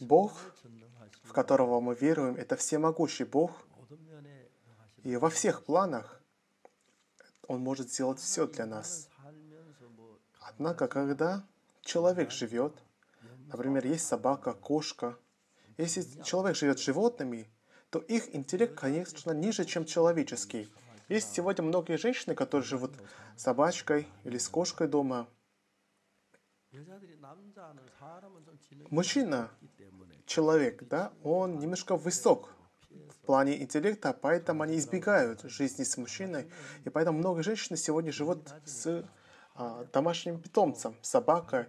Бог, в которого мы веруем, это всемогущий Бог, и во всех планах Он может сделать все для нас. Однако, когда человек живет, например, есть собака, кошка, если человек живет животными, то их интеллект, конечно, ниже, чем человеческий. Есть сегодня многие женщины, которые живут с собачкой или с кошкой дома – Мужчина, человек, да, он немножко высок в плане интеллекта, поэтому они избегают жизни с мужчиной, и поэтому много женщин сегодня живут с а, домашним питомцем, собакой.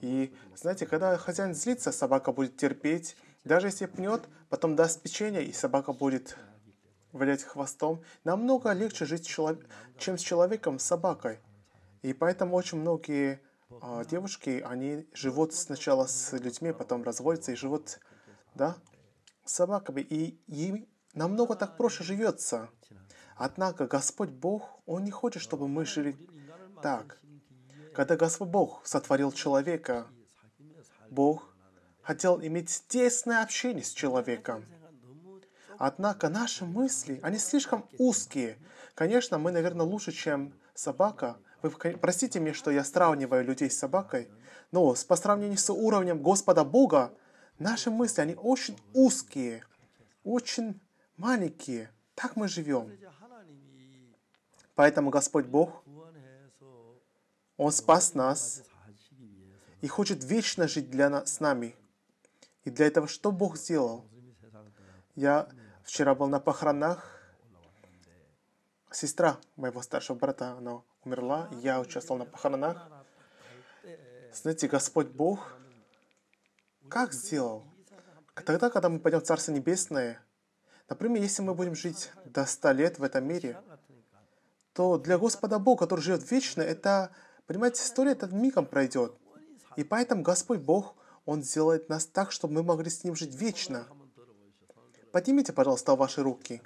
И знаете, когда хозяин злится, собака будет терпеть, даже если пнет, потом даст печенье, и собака будет вилять хвостом. Намного легче жить, чем с человеком, с собакой. И поэтому очень многие а, девушки, они живут сначала с людьми, потом разводятся и живут, да, с собаками. И им намного так проще живется. Однако Господь Бог, Он не хочет, чтобы мы жили так. Когда Господь Бог сотворил человека, Бог хотел иметь тесное общение с человеком. Однако наши мысли, они слишком узкие. Конечно, мы, наверное, лучше, чем собака. Вы простите мне, что я сравниваю людей с собакой, но по сравнению с уровнем Господа Бога, наши мысли, они очень узкие, очень маленькие. Так мы живем. Поэтому Господь Бог, Он спас нас и хочет вечно жить для нас, с нами. И для этого что Бог сделал? Я вчера был на похоронах. Сестра моего старшего брата, она умерла, я участвовал на похоронах. Знаете, Господь Бог как сделал? Тогда, когда мы пойдем в Царство Небесное, например, если мы будем жить до 100 лет в этом мире, то для Господа Бога, который живет вечно, это, понимаете, 100 лет это мигом пройдет. И поэтому Господь Бог, Он сделает нас так, чтобы мы могли с Ним жить вечно. Поднимите, пожалуйста, ваши руки.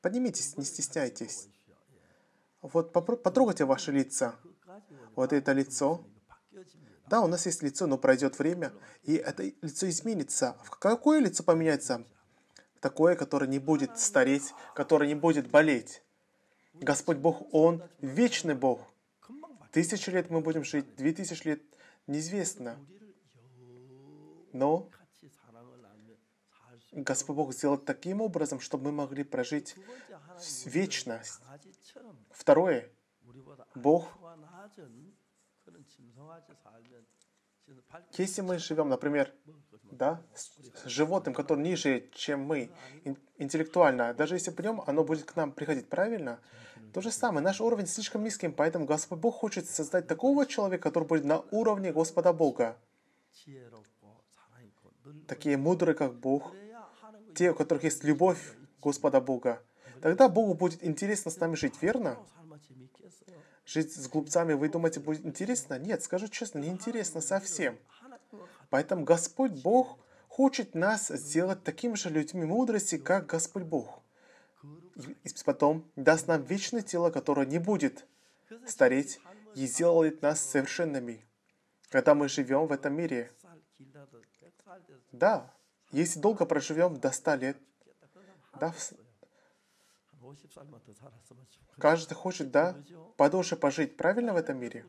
Поднимитесь, не стесняйтесь. Вот потрогайте ваши лица. Вот это лицо. Да, у нас есть лицо, но пройдет время, и это лицо изменится. В какое лицо поменяется? Такое, которое не будет стареть, которое не будет болеть. Господь Бог, Он вечный Бог. Тысячу лет мы будем жить, две тысячи лет неизвестно. Но Господь Бог сделал таким образом, чтобы мы могли прожить вечность. Второе. Бог, если мы живем, например, да, с животным, который ниже, чем мы, интеллектуально, даже если придем, оно будет к нам приходить, правильно? То же самое, наш уровень слишком низким, поэтому Господь Бог хочет создать такого человека, который будет на уровне Господа Бога. Такие мудрые, как Бог, те, у которых есть любовь Господа Бога. Тогда Богу будет интересно с нами жить, верно? Жить с глупцами, вы думаете, будет интересно? Нет, скажу честно, неинтересно совсем. Поэтому Господь Бог хочет нас сделать такими же людьми мудрости, как Господь Бог. И потом даст нам вечное тело, которое не будет стареть и сделает нас совершенными, когда мы живем в этом мире. Да, если долго проживем до 100 лет, да, Каждый хочет, да, подольше пожить правильно в этом мире.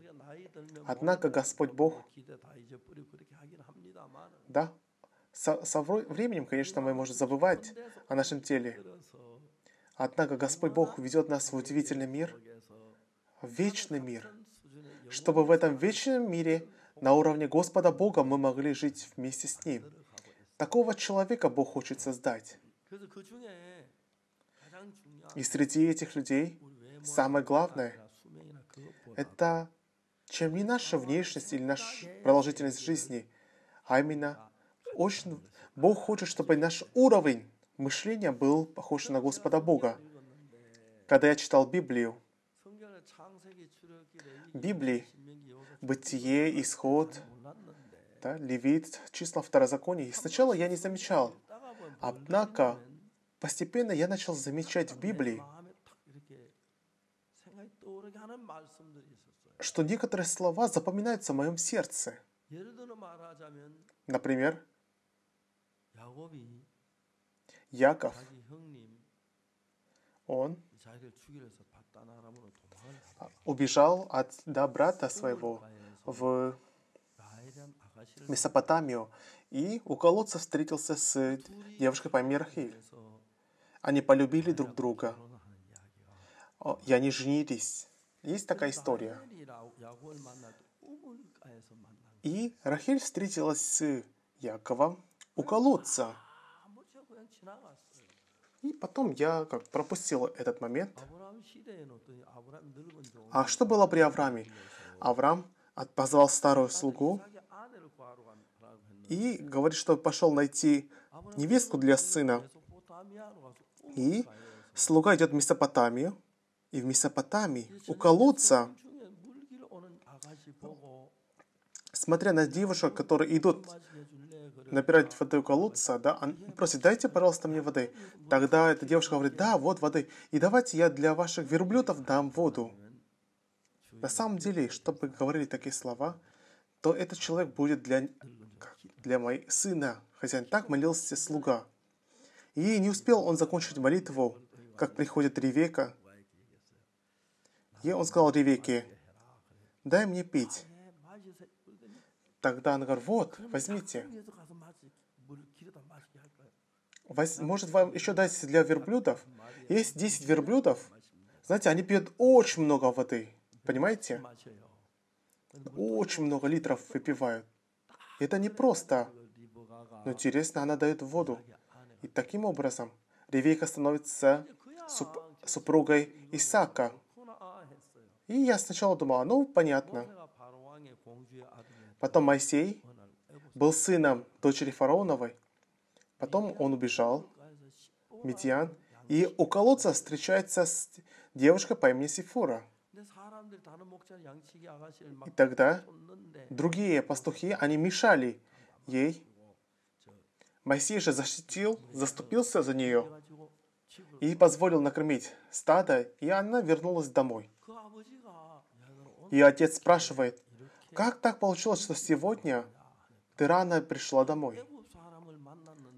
Однако Господь Бог, да, со, со временем, конечно, мы можем забывать о нашем теле. Однако Господь Бог ведет нас в удивительный мир, в вечный мир, чтобы в этом вечном мире на уровне Господа Бога мы могли жить вместе с Ним. Такого человека Бог хочет создать. И среди этих людей самое главное – это чем не наша внешность или наша продолжительность жизни, а именно очень Бог хочет, чтобы наш уровень мышления был похож на Господа Бога. Когда я читал Библию, Библии, Бытие, Исход, да, Левит, числа Второзакония, сначала я не замечал. Однако, Постепенно я начал замечать в Библии, что некоторые слова запоминаются в моем сердце. Например, Яков, он убежал от да, брата своего в Месопотамию и у колодца встретился с девушкой по имени Рахиль. Они полюбили друг друга. И они женились. Есть такая история. И Рахиль встретилась с Яковом у колодца. И потом я как пропустил этот момент. А что было при Аврааме? Авраам позвал старую слугу и говорит, что пошел найти невестку для сына. И слуга идет в Месопотамию, и в Месопотамии у колодца, смотря на девушек, которые идут набирать воды у колодца, да, он просит, дайте, пожалуйста, мне воды. Тогда эта девушка говорит, да, вот воды, и давайте я для ваших верблюдов дам воду. На самом деле, чтобы говорили такие слова, то этот человек будет для, для моего сына. Хозяин так молился слуга. И не успел он закончить молитву, как приходит Ревека. И он сказал Ревеке, дай мне пить. Тогда она говорит, вот, возьмите. Воз... Может, вам еще дать для верблюдов? Есть 10 верблюдов. Знаете, они пьют очень много воды. Понимаете? Очень много литров выпивают. Это не просто. Но интересно, она дает воду. И таким образом Ревейка становится суп супругой Исаака. И я сначала думал, ну, понятно. Потом Моисей был сыном дочери фараоновой. Потом он убежал, Медиан, и у колодца встречается с девушкой по имени Сифура. И тогда другие пастухи, они мешали ей, Моисей же защитил, заступился за нее и позволил накормить стадо, и она вернулась домой. И отец спрашивает, как так получилось, что сегодня ты рано пришла домой?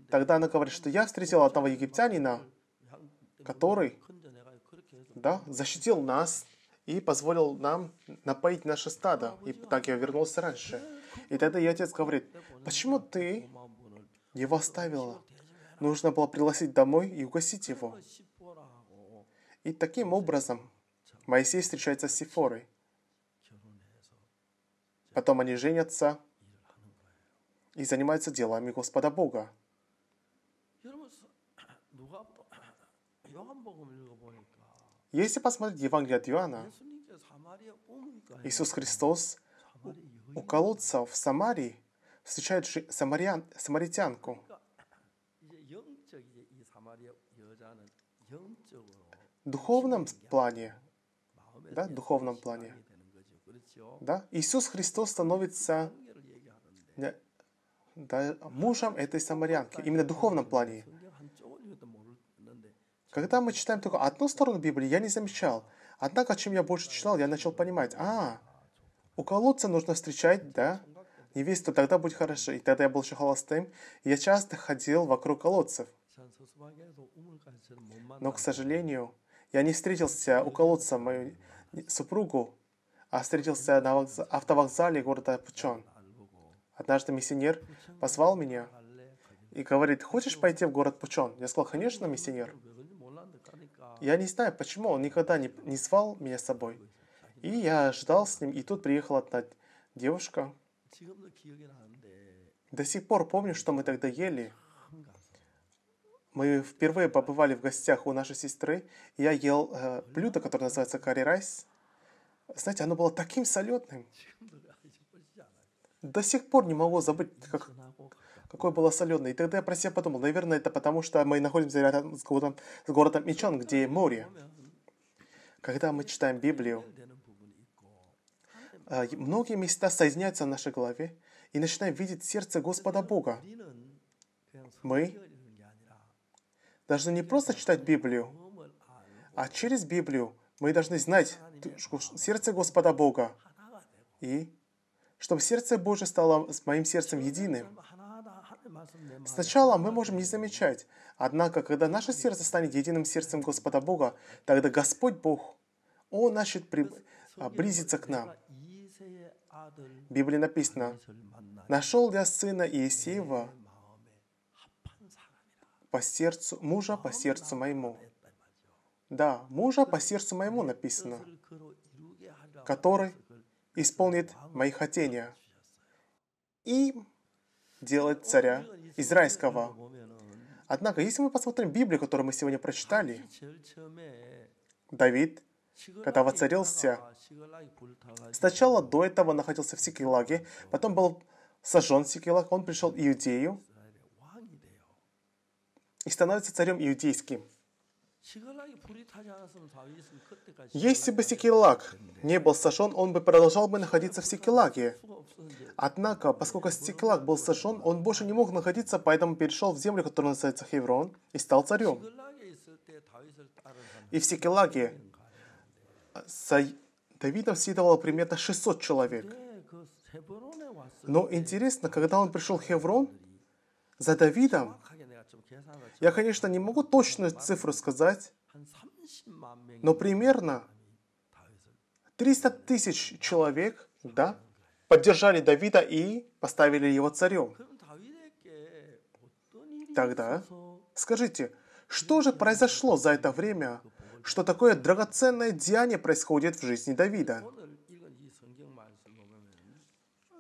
Тогда она говорит, что я встретила одного египтянина, который да, защитил нас и позволил нам напоить наше стадо. И так я вернулся раньше. И тогда ее отец говорит, почему ты его оставила. Нужно было пригласить домой и угостить его. И таким образом Моисей встречается с Сифорой. Потом они женятся и занимаются делами Господа Бога. Если посмотреть Евангелие от Иоанна, Иисус Христос у, колодца в Самарии встречают самарян, самаритянку. В духовном плане, да, в духовном плане, да, Иисус Христос становится да, мужем этой самарянки, именно в духовном плане. Когда мы читаем только одну сторону Библии, я не замечал. Однако, чем я больше читал, я начал понимать, а, у колодца нужно встречать, да, невеста, тогда будет хорошо. И тогда я был еще холостым. Я часто ходил вокруг колодцев. Но, к сожалению, я не встретился у колодца мою супругу, а встретился на автовокзале города Пучон. Однажды миссионер позвал меня и говорит, хочешь пойти в город Пучон? Я сказал, конечно, миссионер. Я не знаю, почему он никогда не, не звал меня с собой. И я ждал с ним, и тут приехала одна девушка, до сих пор помню, что мы тогда ели. Мы впервые побывали в гостях у нашей сестры. я ел э, блюдо, которое называется карри райс. Знаете, оно было таким соленым. До сих пор не могу забыть, как, какое было соленое. И тогда я про себя подумал, наверное, это потому, что мы находимся рядом с городом, с городом Мичон, где море. Когда мы читаем Библию, а, многие места соединяются в нашей голове и начинаем видеть сердце Господа Бога. Мы должны не просто читать Библию, а через Библию мы должны знать сердце Господа Бога. И чтобы сердце Божье стало с моим сердцем единым. Сначала мы можем не замечать, однако, когда наше сердце станет единым сердцем Господа Бога, тогда Господь Бог, Он начнет приблизиться а, к нам. В Библии написано, «Нашел я сына Иисеева по сердцу, мужа по сердцу моему». Да, мужа по сердцу моему написано, который исполнит мои хотения и делает царя израильского. Однако, если мы посмотрим Библию, которую мы сегодня прочитали, Давид когда воцарился. Сначала до этого находился в Сикилаге, потом был сожжен Сикилаг, он пришел в Иудею и становится царем иудейским. Если бы Сикилаг не был сожжен, он бы продолжал бы находиться в Сикилаге. Однако, поскольку Сикилаг был сожжен, он больше не мог находиться, поэтому перешел в землю, которая называется Хеврон, и стал царем. И в Сикилаге Давидом всегда примерно 600 человек. Но интересно, когда он пришел в Хеврон, за Давидом, я, конечно, не могу точную цифру сказать, но примерно 300 тысяч человек да, поддержали Давида и поставили его царем. Тогда скажите, что же произошло за это время что такое драгоценное деяние происходит в жизни Давида.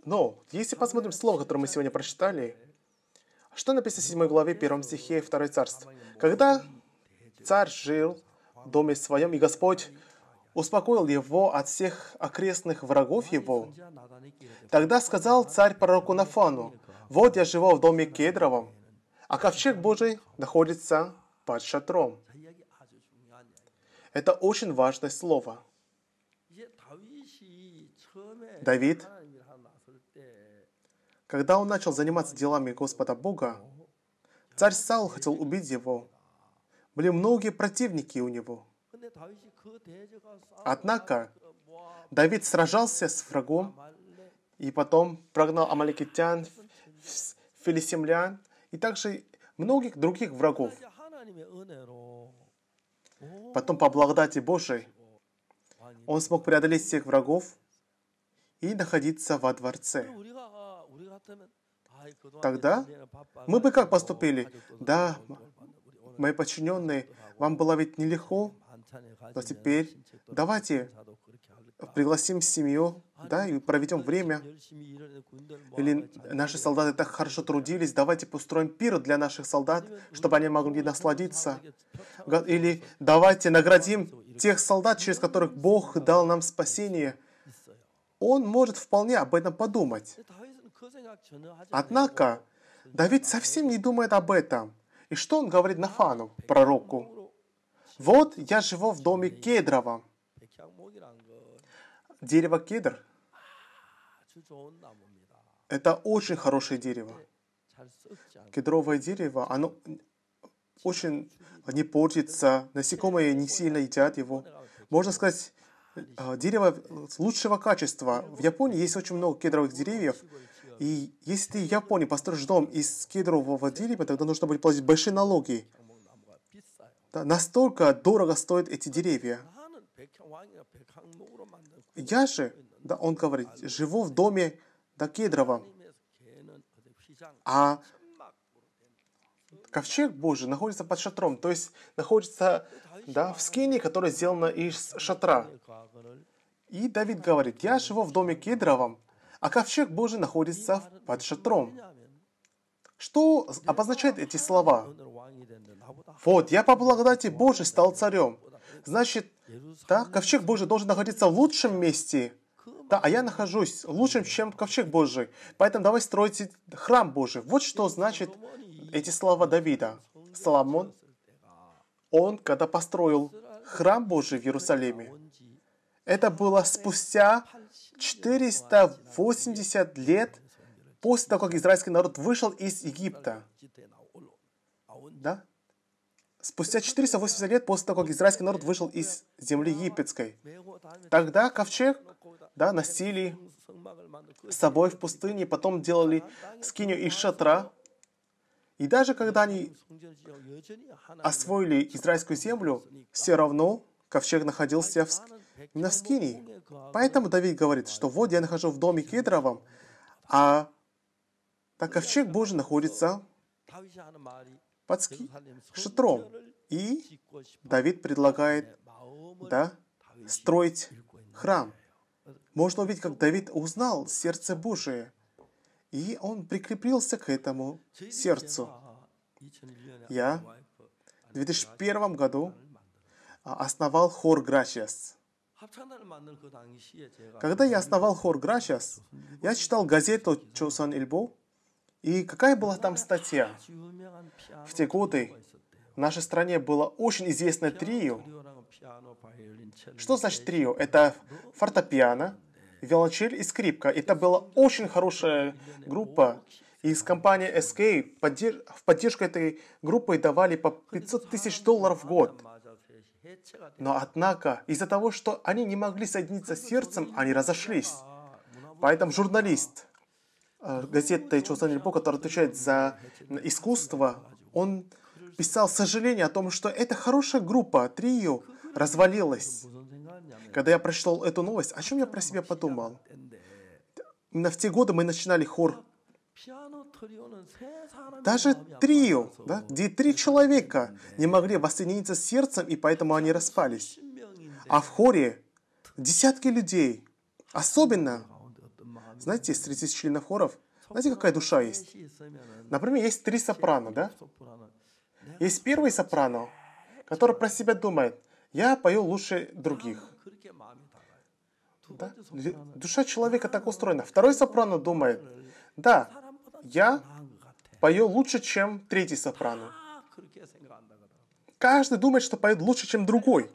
Но, если посмотрим слово, которое мы сегодня прочитали, что написано в 7 главе 1 стихе 2 царств? Когда царь жил в доме своем, и Господь успокоил его от всех окрестных врагов его, тогда сказал царь пророку Нафану, «Вот я живу в доме Кедровом, а ковчег Божий находится под шатром». Это очень важное слово. Давид, когда он начал заниматься делами Господа Бога, царь Саул хотел убить его. Были многие противники у него. Однако Давид сражался с врагом и потом прогнал амаликитян, филистимлян и также многих других врагов. Потом по благодати Божией он смог преодолеть всех врагов и находиться во дворце. Тогда мы бы как поступили? Да, мои подчиненные, вам было ведь нелегко, но теперь давайте пригласим семью, да, и проведем время. Или наши солдаты так хорошо трудились, давайте построим пир для наших солдат, чтобы они могли насладиться. Или давайте наградим тех солдат, через которых Бог дал нам спасение. Он может вполне об этом подумать. Однако, Давид совсем не думает об этом. И что он говорит Нафану, пророку? Вот я живу в доме кедровом. Дерево кедр. Это очень хорошее дерево. Кедровое дерево, оно очень не портится, насекомые не сильно едят его. Можно сказать, э, дерево лучшего качества. В Японии есть очень много кедровых деревьев. И если ты в Японии построишь дом из кедрового дерева, тогда нужно будет платить большие налоги. Да, настолько дорого стоят эти деревья. Я же, да, он говорит, живу в доме до Кедрова. А ковчег Божий находится под шатром, то есть находится да, в скине, которая сделана из шатра. И Давид говорит, я живу в доме кедровом, а ковчег Божий находится под шатром. Что обозначают эти слова? Вот, я по благодати Божией стал царем. Значит, да, ковчег Божий должен находиться в лучшем месте. Да, а я нахожусь лучшим, чем ковчег Божий. Поэтому давай строить храм Божий. Вот что значит эти слова Давида. Соломон, он, когда построил храм Божий в Иерусалиме, это было спустя 480 лет после того, как израильский народ вышел из Египта. Да? Спустя 480 лет после того, как израильский народ вышел из земли египетской. Тогда ковчег да, носили с собой в пустыне, потом делали скиню из шатра. И даже когда они освоили израильскую землю, все равно ковчег находился в, на скинии. Поэтому Давид говорит, что вот я нахожу в доме кедровом, а так ковчег Божий находится под ски шатром. И Давид предлагает да, строить храм. Можно увидеть, как Давид узнал сердце Божие, и он прикрепился к этому сердцу. Я в 2001 году а, основал хор «Грачес». Когда я основал хор «Грачес», я читал газету «Чосан Ильбо», и какая была там статья? В те годы в нашей стране было очень известное трио. Что значит трио? Это фортепиано, виолончель и скрипка. Это была очень хорошая группа. И Из компании SK в поддержку этой группы давали по 500 тысяч долларов в год. Но однако, из-за того, что они не могли соединиться с сердцем, они разошлись. Поэтому журналист газета «Чулсан Рибо», который отвечает за искусство, он писал сожаление о том, что эта хорошая группа, трио, развалилась. Когда я прочитал эту новость, о чем я про себя подумал? Именно в те годы мы начинали хор. Даже трио, да, где три человека не могли воссоединиться с сердцем, и поэтому они распались. А в хоре десятки людей, особенно знаете, среди членов хоров, знаете, какая душа есть? Например, есть три сопрано, да? Есть первый сопрано, который про себя думает, я пою лучше других. Да? Душа человека так устроена. Второй сопрано думает, да, я пою лучше, чем третий сопрано. Каждый думает, что поет лучше, чем другой.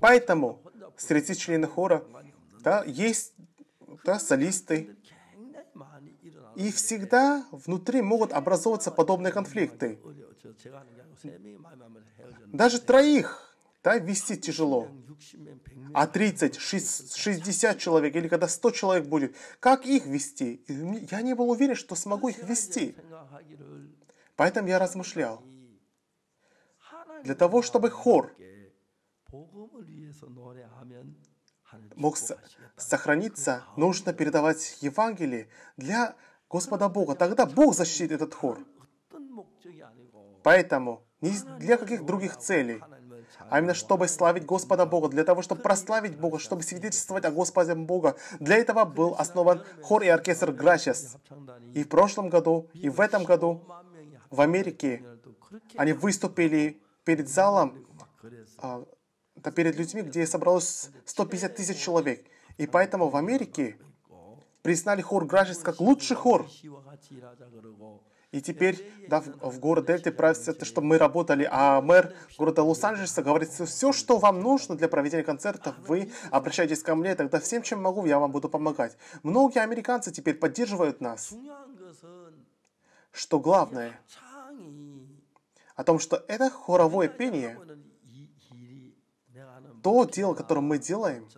Поэтому среди членов хора да, есть да, солисты. И всегда внутри могут образовываться подобные конфликты. Даже троих да, вести тяжело. А 30, 60 человек или когда 100 человек будет, как их вести? Я не был уверен, что смогу их вести. Поэтому я размышлял. Для того, чтобы хор мог сохраниться, нужно передавать Евангелие для Господа Бога. Тогда Бог защитит этот хор. Поэтому не для каких других целей, а именно чтобы славить Господа Бога, для того, чтобы прославить Бога, чтобы свидетельствовать о Господе Бога. Для этого был основан хор и оркестр Грачес. И в прошлом году, и в этом году в Америке они выступили перед залом а, это перед людьми, где собралось 150 тысяч человек. И поэтому в Америке признали хор Гражес как лучший хор. И теперь да, в, в город Дельты правится это, что мы работали, а мэр города Лос-Анджелеса говорит, все, что вам нужно для проведения концертов, вы обращайтесь ко мне, тогда всем, чем могу, я вам буду помогать. Многие американцы теперь поддерживают нас. Что главное, о том, что это хоровое пение – то дело, которое мы делаем,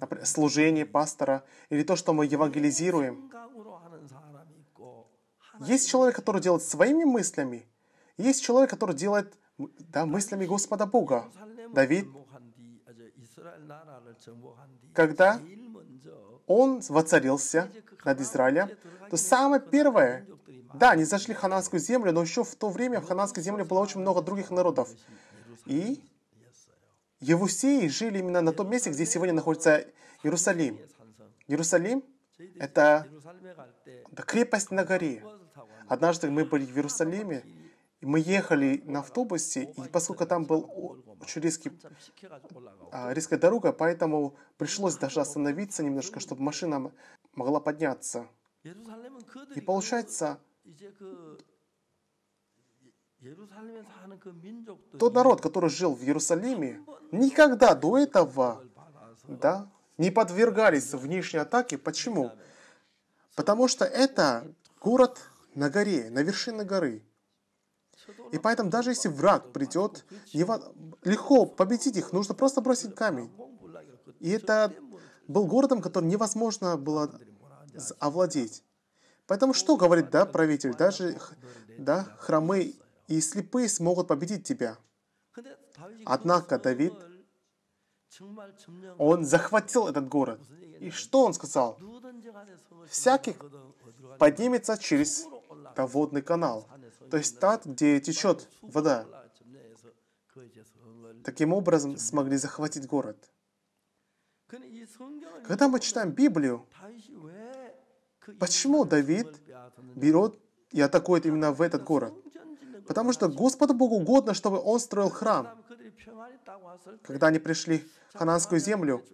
например, служение пастора или то, что мы евангелизируем. Есть человек, который делает своими мыслями, есть человек, который делает да, мыслями Господа Бога. Давид, когда он воцарился над Израилем, то самое первое, да, они зашли в хананскую землю, но еще в то время в хананской земле было очень много других народов. И Евусеи жили именно на том месте, где сегодня находится Иерусалим. Иерусалим — это крепость на горе. Однажды мы были в Иерусалиме, и мы ехали на автобусе, и поскольку там был очень резкий, а, резкая дорога, поэтому пришлось даже остановиться немножко, чтобы машина могла подняться. И получается, тот народ, который жил в Иерусалиме, никогда до этого а да, не подвергались внешней атаке. Почему? Потому что это город на горе, на вершине горы. И поэтому даже если враг придет, легко победить их, нужно просто бросить камень. И это был городом, который невозможно было овладеть. Поэтому что говорит да, правитель? Даже да, хромы и слепые смогут победить тебя. Однако Давид, он захватил этот город. И что он сказал? Всякий поднимется через водный канал, то есть там, где течет вода. Таким образом смогли захватить город. Когда мы читаем Библию, почему Давид берет и атакует именно в этот город? Потому что Господу Богу угодно, чтобы он строил храм. Когда они пришли в хананскую землю,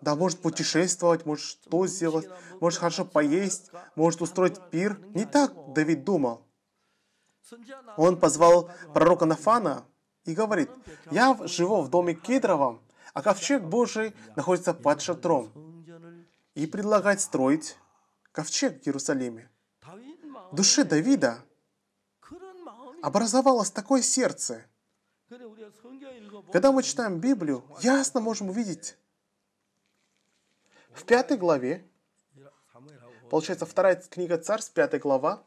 да, может путешествовать, может что сделать, может хорошо поесть, может устроить пир. Не так Давид думал. Он позвал пророка Нафана и говорит, «Я живу в доме Кедровом, а ковчег Божий находится под шатром». И предлагает строить ковчег в Иерусалиме. В душе Давида образовалось такое сердце. Когда мы читаем Библию, ясно можем увидеть. В пятой главе, получается, вторая книга Царств, пятая глава,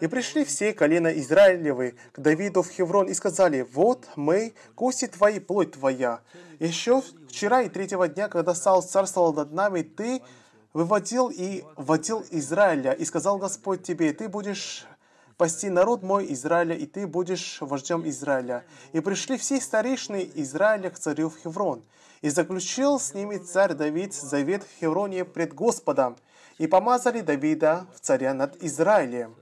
«И пришли все колена Израилевы к Давиду в Хеврон и сказали, «Вот мы, кости твои, плоть твоя. Еще вчера и третьего дня, когда Саул царствовал над нами, ты выводил и водил Израиля, и сказал Господь тебе, ты будешь пасти народ мой Израиля, и ты будешь вождем Израиля». И пришли все старейшины Израиля к царю в Хеврон. И заключил с ними царь Давид завет в Хевроне пред Господом, и помазали Давида в царя над Израилем.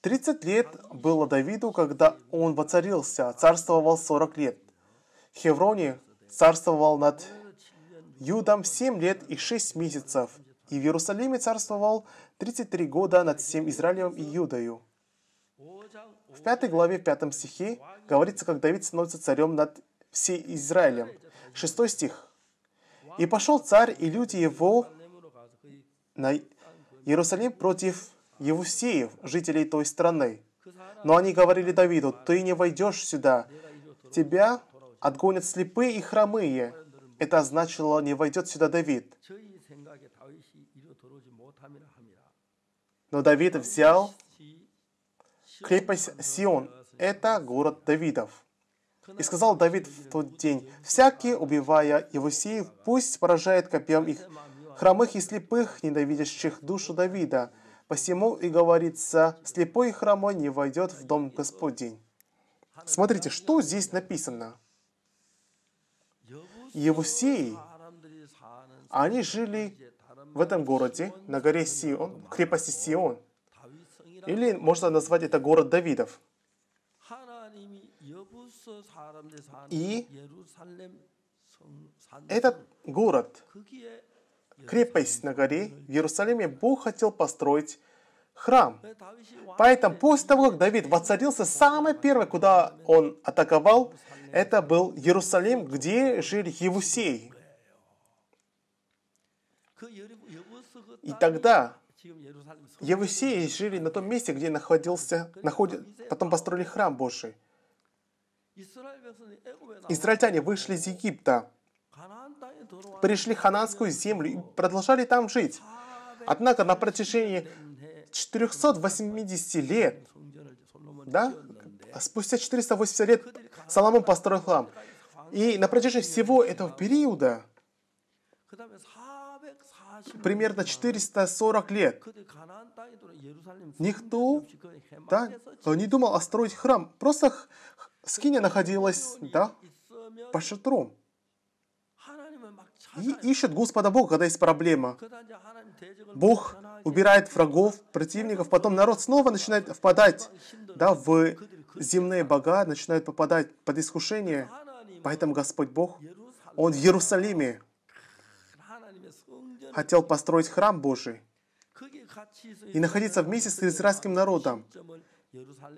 Тридцать лет было Давиду, когда он воцарился, царствовал сорок лет. В Хевроне царствовал над Юдом семь лет и шесть месяцев – и в Иерусалиме царствовал 33 года над всем Израилем и Юдою. В пятой главе, в пятом стихе говорится, как Давид становится царем над всем Израилем. Шестой стих. «И пошел царь и люди его на Иерусалим против Евусеев, жителей той страны. Но они говорили Давиду, «Ты не войдешь сюда, тебя отгонят слепые и хромые». Это означало «не войдет сюда Давид». Но Давид взял крепость Сион. Это город Давидов. И сказал Давид в тот день, «Всякий, убивая Евусеев, пусть поражает копьем их хромых и слепых, ненавидящих душу Давида. Посему и говорится, слепой и хромой не войдет в дом Господень». Смотрите, что здесь написано. Евусеи, а они жили в этом городе, на горе Сион, крепости Сион, или можно назвать это город Давидов. И этот город, крепость на горе в Иерусалиме, Бог хотел построить храм. Поэтому после того, как Давид воцарился, самое первое, куда он атаковал, это был Иерусалим, где жили Евусеи. И тогда Евусеи жили на том месте, где находился, находит, потом построили храм Божий. Израильтяне вышли из Египта, пришли в Хананскую землю и продолжали там жить. Однако на протяжении 480 лет, да, а спустя 480 лет Соломон построил храм. И на протяжении всего этого периода примерно 440 лет. Никто да, не думал строить храм. Просто скиня находилась да, по шатру И ищут Господа Бога, когда есть проблема. Бог убирает врагов, противников, потом народ снова начинает впадать да, в земные бога, начинает попадать под искушение. Поэтому Господь Бог, Он в Иерусалиме, хотел построить храм Божий и находиться вместе с израильским народом,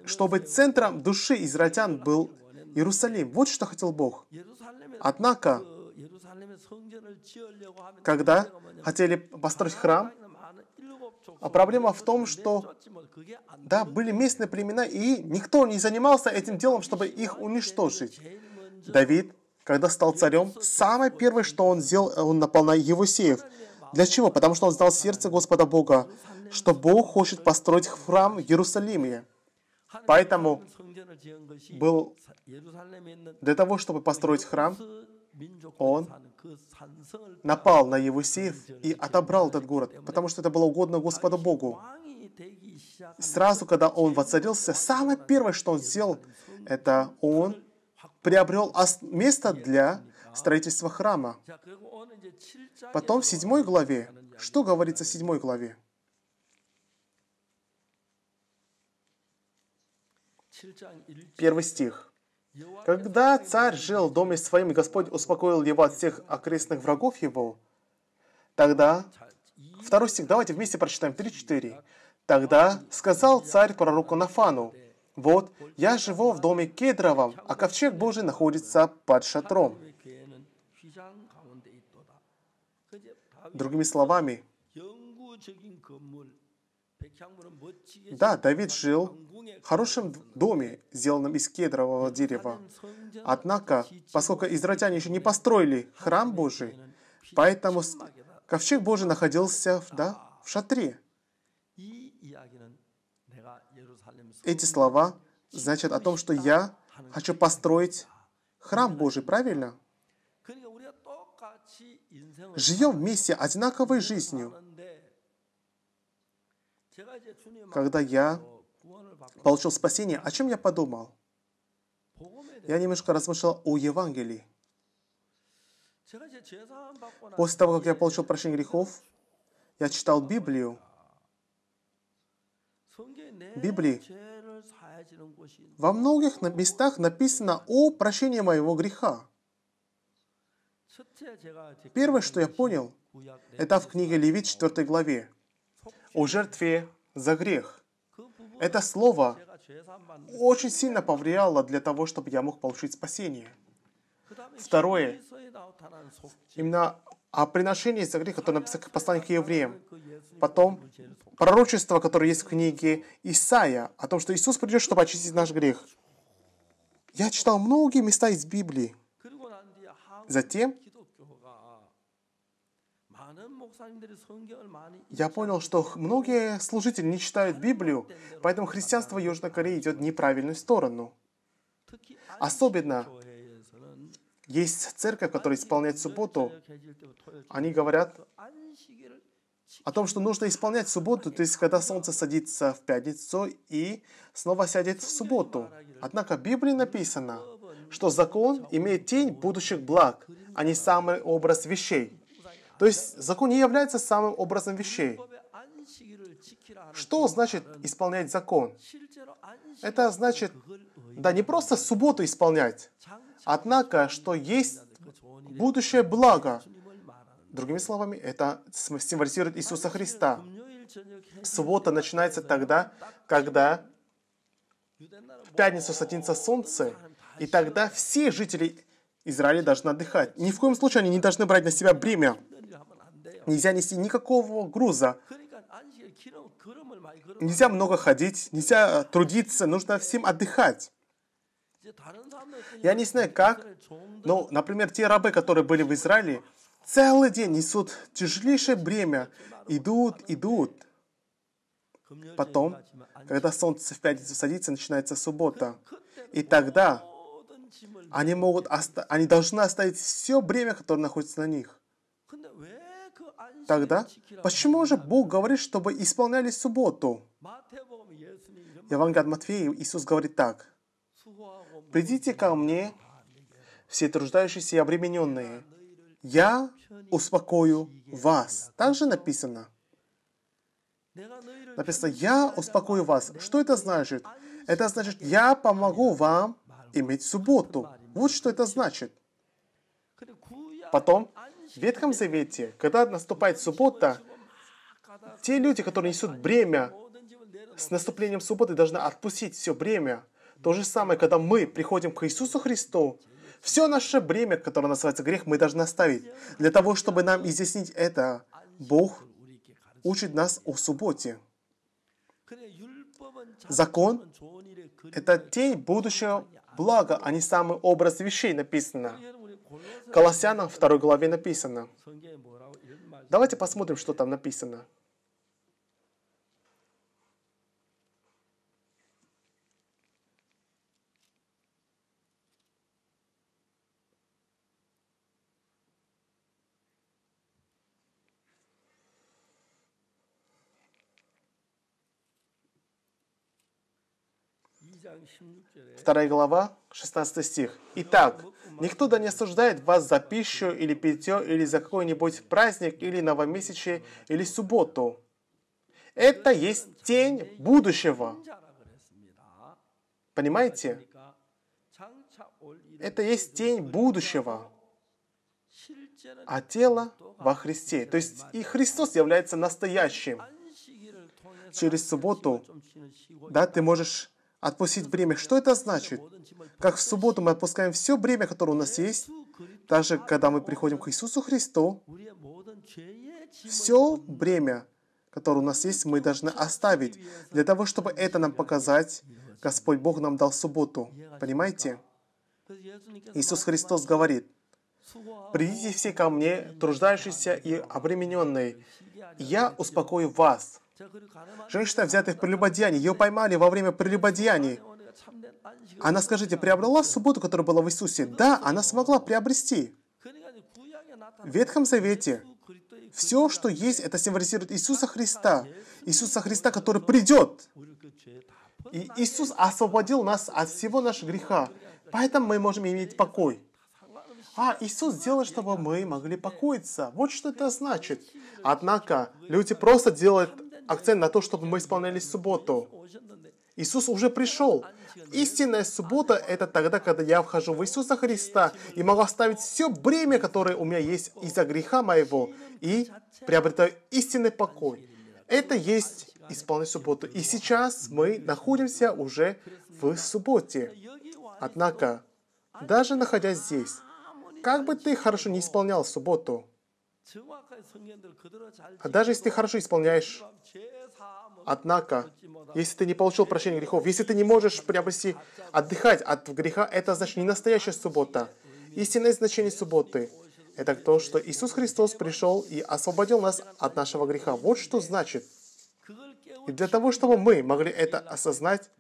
чтобы центром души израильтян был Иерусалим. Вот что хотел Бог. Однако, когда хотели построить храм, а проблема в том, что да, были местные племена, и никто не занимался этим делом, чтобы их уничтожить. Давид, когда стал царем, самое первое, что он сделал, он наполнял Евусеев – для чего? Потому что он знал сердце Господа Бога, что Бог хочет построить храм в Иерусалиме. Поэтому был для того, чтобы построить храм, он напал на Евусеев и отобрал этот город, потому что это было угодно Господу Богу. Сразу, когда он воцарился, самое первое, что он сделал, это он приобрел место для строительство храма. Потом в седьмой главе, что говорится в седьмой главе? Первый стих. Когда царь жил в доме своим, и Господь успокоил его от всех окрестных врагов его, тогда... Второй стих, давайте вместе прочитаем 3-4. «Тогда сказал царь пророку Нафану, «Вот, я живу в доме кедровом, а ковчег Божий находится под шатром». Другими словами, да, Давид жил в хорошем доме, сделанном из кедрового дерева. Однако, поскольку израильтяне еще не построили храм Божий, поэтому ковчег Божий находился да, в шатре. Эти слова значат о том, что я хочу построить храм Божий, правильно? живем вместе одинаковой жизнью. Когда я получил спасение, о чем я подумал? Я немножко размышлял о Евангелии. После того, как я получил прощение грехов, я читал Библию. Библии во многих местах написано о прощении моего греха. Первое, что я понял, это в книге Левит 4 главе о жертве за грех. Это слово очень сильно повлияло для того, чтобы я мог получить спасение. Второе, именно о приношении за грех, которое написано в послание к евреям. Потом пророчество, которое есть в книге Исаия, о том, что Иисус придет, чтобы очистить наш грех. Я читал многие места из Библии, Затем я понял, что многие служители не читают Библию, поэтому христианство Южной Кореи идет в неправильную сторону. Особенно есть церковь, которая исполняет субботу. Они говорят о том, что нужно исполнять субботу, то есть когда солнце садится в пятницу и снова сядет в субботу. Однако в Библии написано – что закон имеет тень будущих благ, а не самый образ вещей. То есть закон не является самым образом вещей. Что значит исполнять закон? Это значит, да не просто субботу исполнять, однако, что есть будущее благо. Другими словами, это символизирует Иисуса Христа. Суббота начинается тогда, когда в пятницу садится солнце, и тогда все жители Израиля должны отдыхать. Ни в коем случае они не должны брать на себя бремя. Нельзя нести никакого груза. Нельзя много ходить, нельзя э, трудиться, нужно всем отдыхать. Я не знаю как, но, например, те рабы, которые были в Израиле, целый день несут тяжелейшее бремя, идут, идут. Потом, когда солнце в пятницу садится, начинается суббота. И тогда они могут оста... они должны оставить все бремя, которое находится на них. Тогда почему же Бог говорит, чтобы исполняли субботу? Евангелие от Матфея Иисус говорит так. «Придите ко мне, все труждающиеся и обремененные, я успокою вас». Также написано. Написано, я успокою вас. Что это значит? Это значит, я помогу вам иметь субботу. Вот что это значит. Потом, в Ветхом Завете, когда наступает суббота, те люди, которые несут бремя, с наступлением субботы должны отпустить все бремя. То же самое, когда мы приходим к Иисусу Христу, все наше бремя, которое называется грех, мы должны оставить. Для того, чтобы нам изъяснить это, Бог учит нас о субботе. Закон – это тень будущего Благо, не самый образ вещей написано. Колоссянам 2 главе написано. Давайте посмотрим, что там написано. 2 ну. глава, 16 стих. «Итак, никто да не осуждает вас за пищу или питье, или за какой-нибудь праздник, или новомесячие, или субботу. Это есть тень будущего». Понимаете? Это есть тень будущего, а тело во Христе. То есть и Христос является настоящим. Через субботу, да, ты можешь Отпустить бремя. Что это значит? Как в субботу мы отпускаем все бремя, которое у нас есть, также, когда мы приходим к Иисусу Христу, все бремя, которое у нас есть, мы должны оставить. Для того, чтобы это нам показать, Господь Бог нам дал субботу. Понимаете? Иисус Христос говорит, «Придите все ко мне, труждающиеся и обремененные, и я успокою вас». Женщина, взятая в прелюбодеянии, ее поймали во время прелюбодеяний. Она, скажите, приобрела субботу, которая была в Иисусе? Да, она смогла приобрести. В Ветхом Завете все, что есть, это символизирует Иисуса Христа. Иисуса Христа, который придет. И Иисус освободил нас от всего нашего греха. Поэтому мы можем иметь покой. А, Иисус сделал, чтобы мы могли покоиться. Вот что это значит. Однако, люди просто делают акцент на то, чтобы мы исполняли субботу. Иисус уже пришел. Истинная суббота – это тогда, когда я вхожу в Иисуса Христа и могу оставить все бремя, которое у меня есть из-за греха моего, и приобретаю истинный покой. Это есть исполнить субботу. И сейчас мы находимся уже в субботе. Однако, даже находясь здесь, как бы ты хорошо не исполнял субботу, а даже если ты хорошо исполняешь, однако, если ты не получил прощения грехов, если ты не можешь приобрести отдыхать от греха, это значит не настоящая суббота. Истинное значение субботы – это то, что Иисус Христос пришел и освободил нас от нашего греха. Вот что значит. И для того, чтобы мы могли это осознать,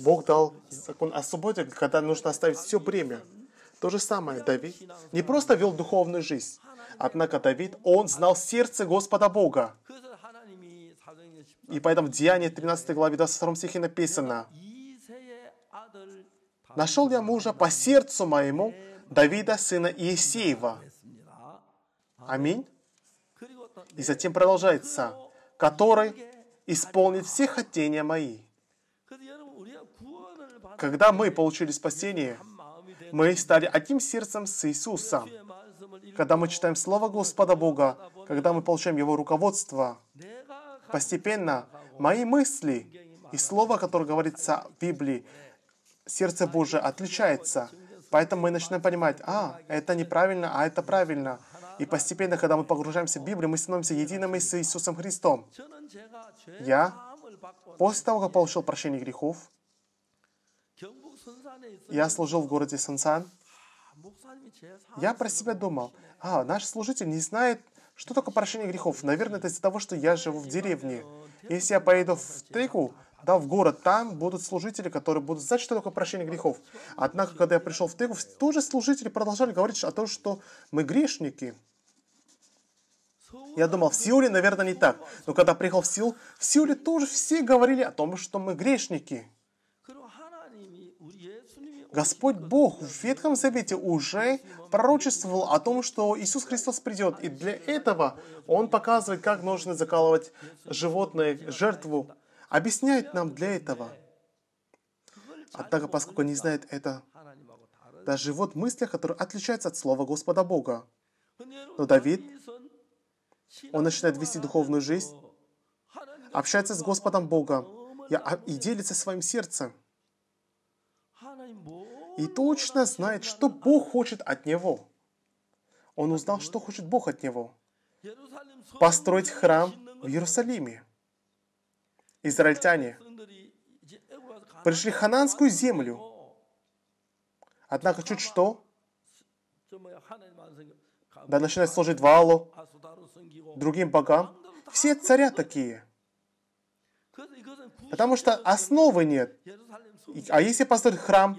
Бог дал закон о субботе, когда нужно оставить все бремя. То же самое Давид не просто вел духовную жизнь, однако Давид, он знал сердце Господа Бога. И поэтому в Деянии 13 главе 22 стихе написано, «Нашел я мужа по сердцу моему, Давида, сына Иесеева». Аминь. И затем продолжается, «который исполнит все хотения мои». Когда мы получили спасение, мы стали одним сердцем с Иисусом. Когда мы читаем Слово Господа Бога, когда мы получаем Его руководство, постепенно мои мысли и Слово, которое говорится в Библии, сердце Божие отличается. Поэтому мы начинаем понимать, а, это неправильно, а это правильно. И постепенно, когда мы погружаемся в Библию, мы становимся единым с Иисусом Христом. Я, после того, как получил прощение грехов, я служил в городе Сансан, я про себя думал, а, наш служитель не знает, что такое прощение грехов. Наверное, это из-за того, что я живу в деревне. Если я поеду в Тыку, да, в город, там будут служители, которые будут знать, что такое прощение грехов. Однако, когда я пришел в Тыку, тоже служители продолжали говорить о том, что мы грешники. Я думал, в Сеуле, наверное, не так. Но когда приехал в Сеул, в Сеуле тоже все говорили о том, что мы грешники. Господь Бог в Ветхом Завете уже пророчествовал о том, что Иисус Христос придет. И для этого Он показывает, как нужно закалывать животное, жертву. Объясняет нам для этого. Однако, а поскольку не знает это, даже вот мысли, которые отличаются от слова Господа Бога. Но Давид, он начинает вести духовную жизнь, общается с Господом Бога и делится своим сердцем и точно знает, что Бог хочет от него. Он узнал, что хочет Бог от него. Построить храм в Иерусалиме. Израильтяне пришли в хананскую землю. Однако чуть что, да начинают служить Валу, другим богам. Все царя такие. Потому что основы нет. А если построить храм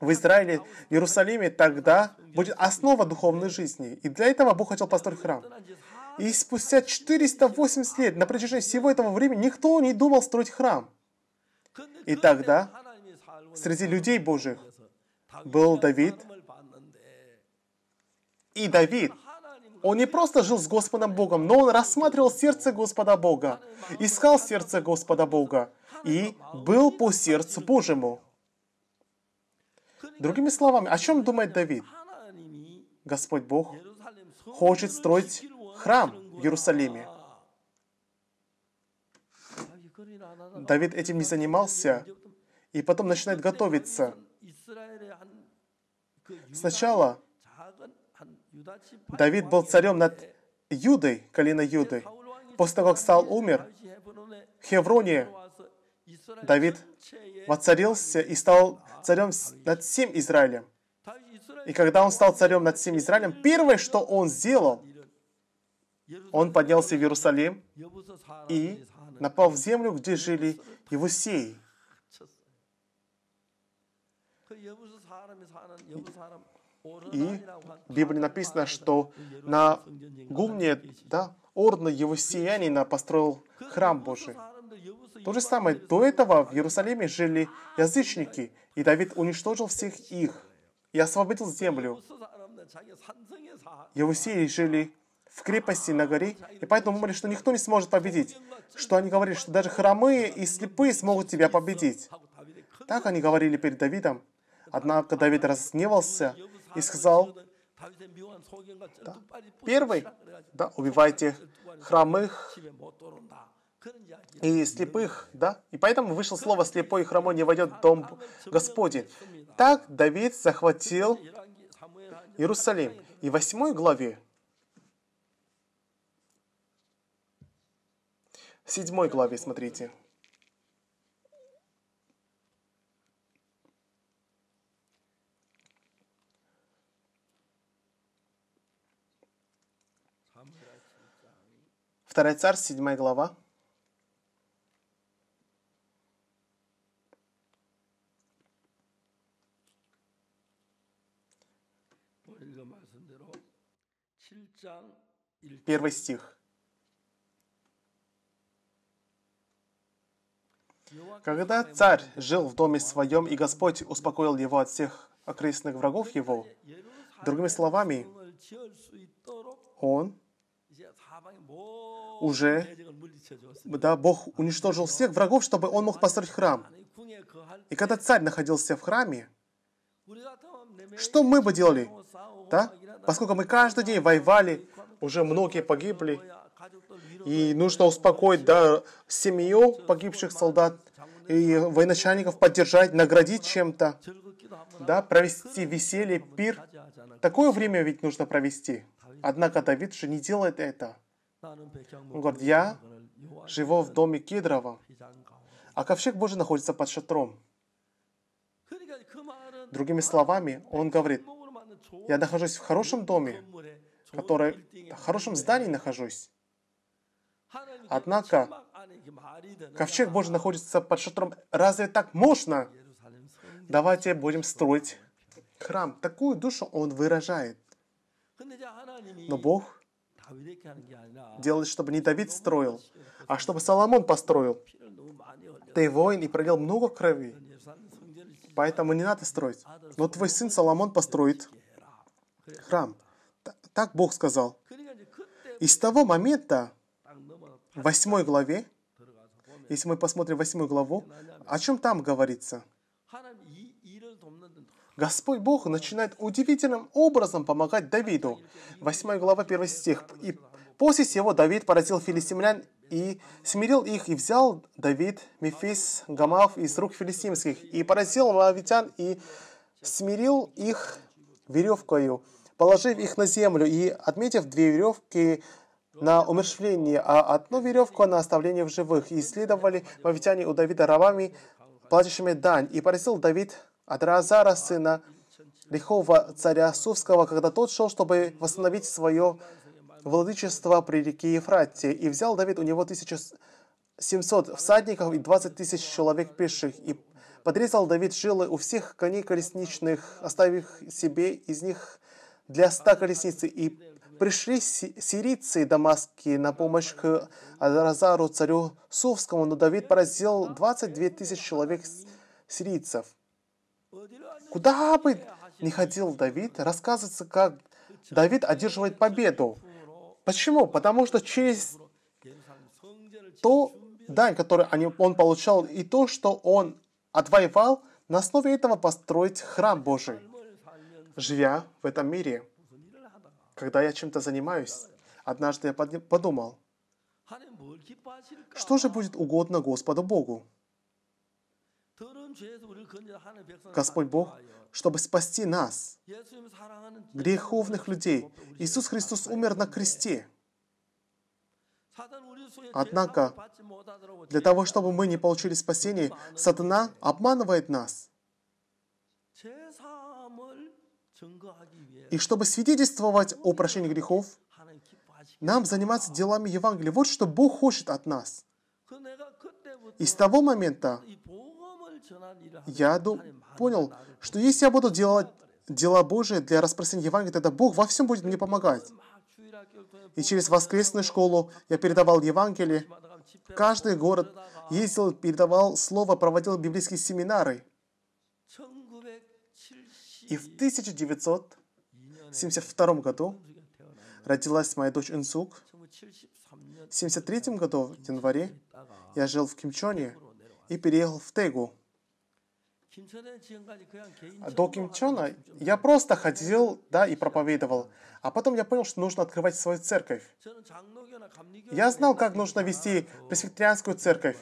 в Израиле, в Иерусалиме, тогда будет основа духовной жизни. И для этого Бог хотел построить храм. И спустя 480 лет, на протяжении всего этого времени, никто не думал строить храм. И тогда среди людей Божьих был Давид. И Давид, он не просто жил с Господом Богом, но он рассматривал сердце Господа Бога, искал сердце Господа Бога и был по сердцу Божьему. Другими словами, о чем думает Давид? Господь Бог хочет строить храм в Иерусалиме. Давид этим не занимался, и потом начинает готовиться. Сначала Давид был царем над Юдой, колено Юдой. После того, как Саул умер, в Хевроне Давид воцарился и стал царем над всем Израилем. И когда он стал царем над всем Израилем, первое, что он сделал, он поднялся в Иерусалим и напал в землю, где жили Евусеи. И в Библии написано, что на гумне да, Орна Евусеянина построил храм Божий. То же самое, до этого в Иерусалиме жили язычники, и Давид уничтожил всех их и освободил землю. Евусеи жили в крепости на горе, и поэтому думали, что никто не сможет победить, что они говорили, что даже хромые и слепые смогут тебя победить. Так они говорили перед Давидом. Однако Давид разгневался и сказал, да, первый, да, убивайте хромых, и слепых, да? И поэтому вышло слово «слепой и хромой не войдет в дом Господень». Так Давид захватил Иерусалим. И в 8 главе, в 7 главе, смотрите, Вторая царь, седьмая глава, Первый стих. Когда царь жил в доме своем, и Господь успокоил его от всех окрестных врагов его, другими словами, он уже, да, Бог уничтожил всех врагов, чтобы он мог построить храм. И когда царь находился в храме, что мы бы делали? Да? Поскольку мы каждый день воевали, уже многие погибли, и нужно успокоить да, семью погибших солдат и военачальников поддержать, наградить чем-то, да, провести веселье, пир. Такое время ведь нужно провести. Однако Давид же не делает это. Он говорит, я живу в доме Кедрова, а ковчег Божий находится под шатром. Другими словами, он говорит, я нахожусь в хорошем доме, который, в хорошем здании нахожусь. Однако, ковчег Божий находится под шатром. Разве так можно? Давайте будем строить храм. Такую душу он выражает. Но Бог делает, чтобы не Давид строил, а чтобы Соломон построил. Ты воин и пролил много крови. Поэтому не надо строить. Но твой сын Соломон построит храм. Так Бог сказал. И с того момента, в 8 главе, если мы посмотрим 8 главу, о чем там говорится? Господь Бог начинает удивительным образом помогать Давиду. 8 глава, 1 стих. «И после всего Давид поразил филистимлян и смирил их, и взял Давид Мефис Гамав из рук филистимских, и поразил моавитян, и смирил их веревкою, положив их на землю, и отметив две веревки на умершвление, а одну веревку на оставление в живых. И следовали мавитяне у Давида рабами, платящими дань. И поразил Давид от Разара, сына лихого царя Сувского, когда тот шел, чтобы восстановить свое владычество при реке Ефрате, и взял Давид у него 1700 всадников и 20 тысяч человек пеших, и подрезал Давид жилы у всех коней колесничных, оставив себе из них для ста колесницы, и пришли сирийцы дамаски на помощь к Азаразару, царю Сувскому, но Давид поразил 22 тысячи человек сирийцев. Куда бы ни ходил Давид, рассказывается, как Давид одерживает победу. Почему? Потому что через то дань, который он получал, и то, что он отвоевал, на основе этого построить храм Божий. Живя в этом мире, когда я чем-то занимаюсь, однажды я подумал, что же будет угодно Господу Богу? Господь Бог чтобы спасти нас, греховных людей. Иисус Христос умер на кресте. Однако, для того, чтобы мы не получили спасение, сатана обманывает нас. И чтобы свидетельствовать о прощении грехов, нам заниматься делами Евангелия. Вот что Бог хочет от нас. И с того момента я понял, что если я буду делать дела Божие для распространения Евангелия, тогда Бог во всем будет мне помогать. И через воскресную школу я передавал Евангелие. каждый город ездил, передавал слово, проводил библейские семинары. И в 1972 году родилась моя дочь Инсук. В 1973 году, в январе, я жил в Кимчоне и переехал в Тегу до Ким Чона я просто ходил, да, и проповедовал. А потом я понял, что нужно открывать свою церковь. Я знал, как нужно вести пресвитерианскую церковь,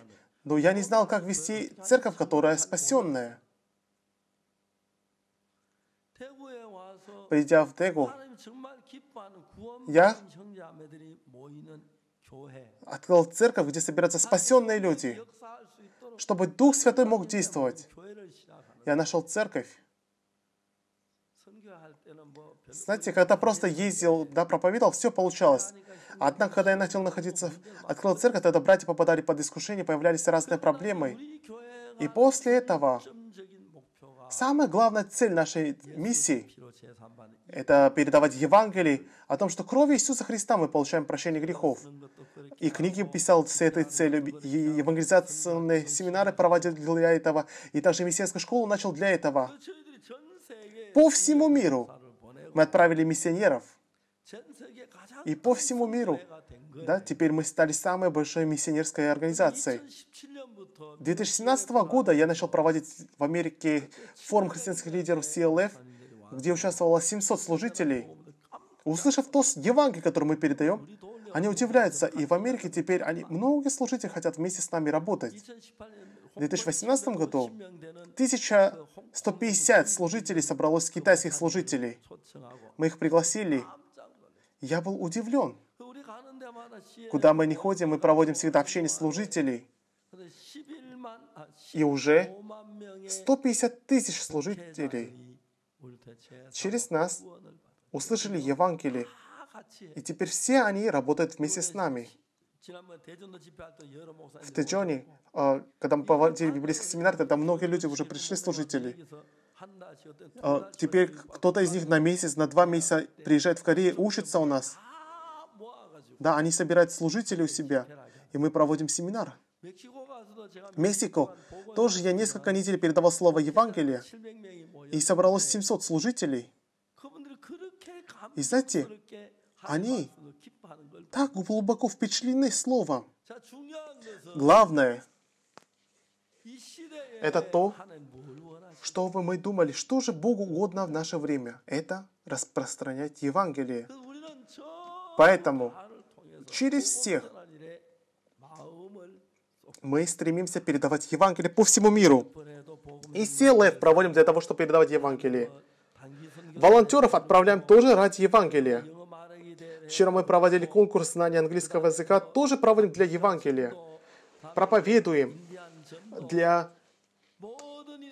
но я не знал, как вести церковь, которая спасенная. Придя в Дегу, я открыл церковь, где собираются спасенные люди, чтобы Дух Святой мог действовать, я нашел церковь. Знаете, когда просто ездил, да, проповедовал, все получалось. Однако, когда я начал находиться, открыл церковь, тогда братья попадали под искушение, появлялись разные проблемы. И после этого Самая главная цель нашей миссии – это передавать Евангелие о том, что кровью Иисуса Христа мы получаем прощение грехов. И книги писал с этой целью, и евангелизационные семинары проводил для этого, и также миссионерскую школу начал для этого. По всему миру мы отправили миссионеров. И по всему миру да, теперь мы стали самой большой миссионерской организацией. 2017 года я начал проводить в Америке форум христианских лидеров CLF, где участвовало 700 служителей. Услышав то Евангелие, которое мы передаем, они удивляются, и в Америке теперь они, многие служители хотят вместе с нами работать. В 2018 году 1150 служителей собралось китайских служителей. Мы их пригласили. Я был удивлен. Куда мы не ходим, мы проводим всегда общение служителей. И уже 150 тысяч служителей через нас услышали Евангелие. И теперь все они работают вместе с нами. В Тэджоне, а, когда мы проводили библейский семинар, тогда многие люди уже пришли, служители. А, теперь кто-то из них на месяц, на два месяца приезжает в Корею, учится у нас – да, они собирают служителей у себя, и мы проводим семинар. Мексико тоже я несколько недель передавал слово Евангелия, и собралось 700 служителей. И знаете, они так глубоко впечатлены словом. Главное, это то, чтобы мы думали, что же Богу угодно в наше время. Это распространять Евангелие. Поэтому через всех. Мы стремимся передавать Евангелие по всему миру. И СЛФ проводим для того, чтобы передавать Евангелие. Волонтеров отправляем тоже ради Евангелия. Вчера мы проводили конкурс знания английского языка, тоже проводим для Евангелия. Проповедуем для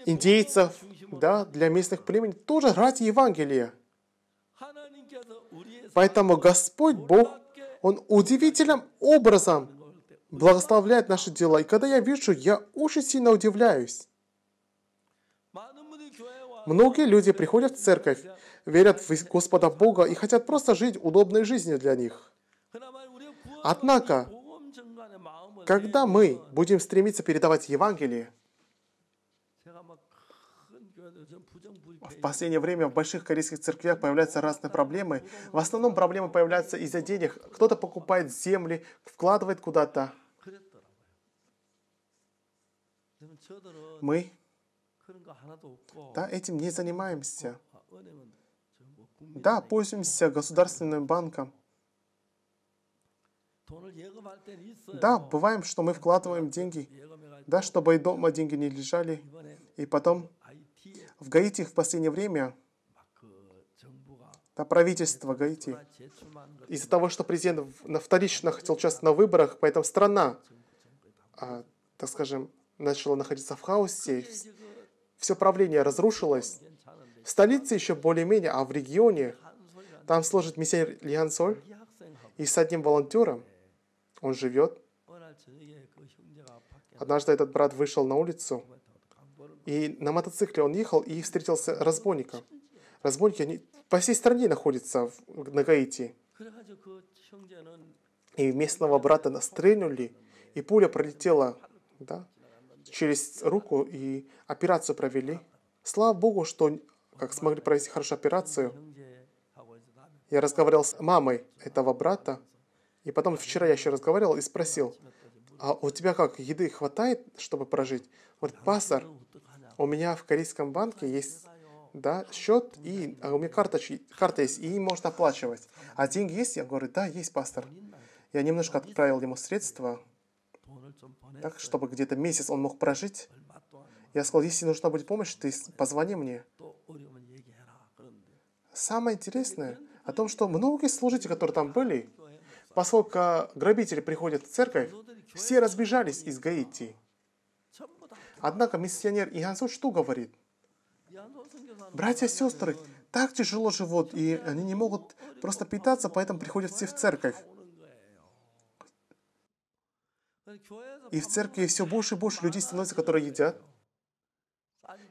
индейцев, да, для местных племен, тоже ради Евангелия. Поэтому Господь Бог он удивительным образом благословляет наши дела. И когда я вижу, я очень сильно удивляюсь. Многие люди приходят в церковь, верят в Господа Бога и хотят просто жить удобной жизнью для них. Однако, когда мы будем стремиться передавать Евангелие, в последнее время в больших корейских церквях появляются разные проблемы. В основном проблемы появляются из-за денег. Кто-то покупает земли, вкладывает куда-то. Мы да, этим не занимаемся. Да, пользуемся государственным банком. Да, бываем, что мы вкладываем деньги, да, чтобы и дома деньги не лежали, и потом в Гаити в последнее время да, правительство Гаити из-за того, что президент на вторично хотел участвовать на выборах, поэтому страна, а, так скажем, начала находиться в хаосе, все правление разрушилось. В столице еще более-менее, а в регионе там служит миссия Лиан Соль, и с одним волонтером он живет. Однажды этот брат вышел на улицу, и на мотоцикле он ехал и встретился разбойника. Разбойники они по всей стране находятся в, на Гаити. И местного брата настрелили и пуля пролетела да, через руку, и операцию провели. Слава Богу, что как смогли провести хорошую операцию. Я разговаривал с мамой этого брата, и потом вчера я еще разговаривал и спросил, а у тебя как, еды хватает, чтобы прожить? Вот пастор, у меня в корейском банке есть да, счет, и а у меня карта, карта есть, и можно оплачивать. А деньги есть? Я говорю, да, есть, пастор. Я немножко отправил ему средства, так, чтобы где-то месяц он мог прожить. Я сказал, если нужна будет помощь, ты позвони мне. Самое интересное о том, что многие служители, которые там были, поскольку грабители приходят в церковь, все разбежались из Гаити. Однако миссионер Иисус что говорит? Ну, Братья и сестры так тяжело живут, и они не могут просто питаться, поэтому приходят все в церковь. И в церкви все больше и больше людей становится, которые едят.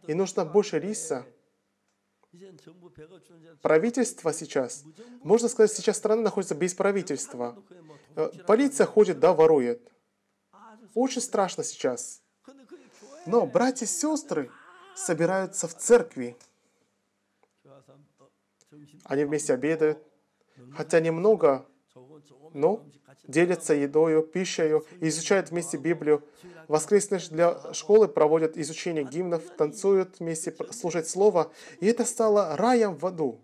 И нужно больше риса. Правительство сейчас, можно сказать, сейчас страна находится без правительства. Э, полиция ходит, да, ворует. Очень страшно сейчас. Но братья и сестры собираются в церкви. Они вместе обедают, хотя немного, но делятся едою, пищей, изучают вместе Библию. Воскресные для школы проводят изучение гимнов, танцуют вместе, служат Слово. И это стало раем в аду.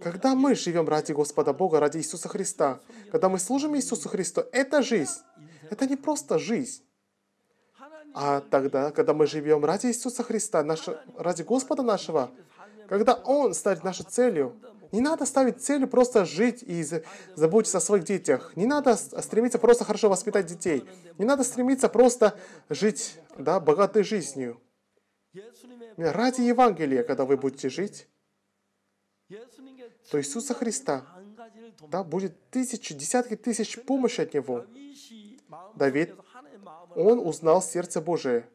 Когда мы живем ради Господа Бога, ради Иисуса Христа, когда мы служим Иисусу Христу, это жизнь. Это не просто жизнь. А тогда, когда мы живем ради Иисуса Христа, наш, ради Господа нашего, когда Он станет нашей целью, не надо ставить целью просто жить и заботиться о своих детях. Не надо стремиться просто хорошо воспитать детей. Не надо стремиться просто жить да, богатой жизнью. Ради Евангелия, когда вы будете жить, то Иисуса Христа да, будет тысячи, десятки тысяч помощи от Него. Давид он узнал сердце Божие.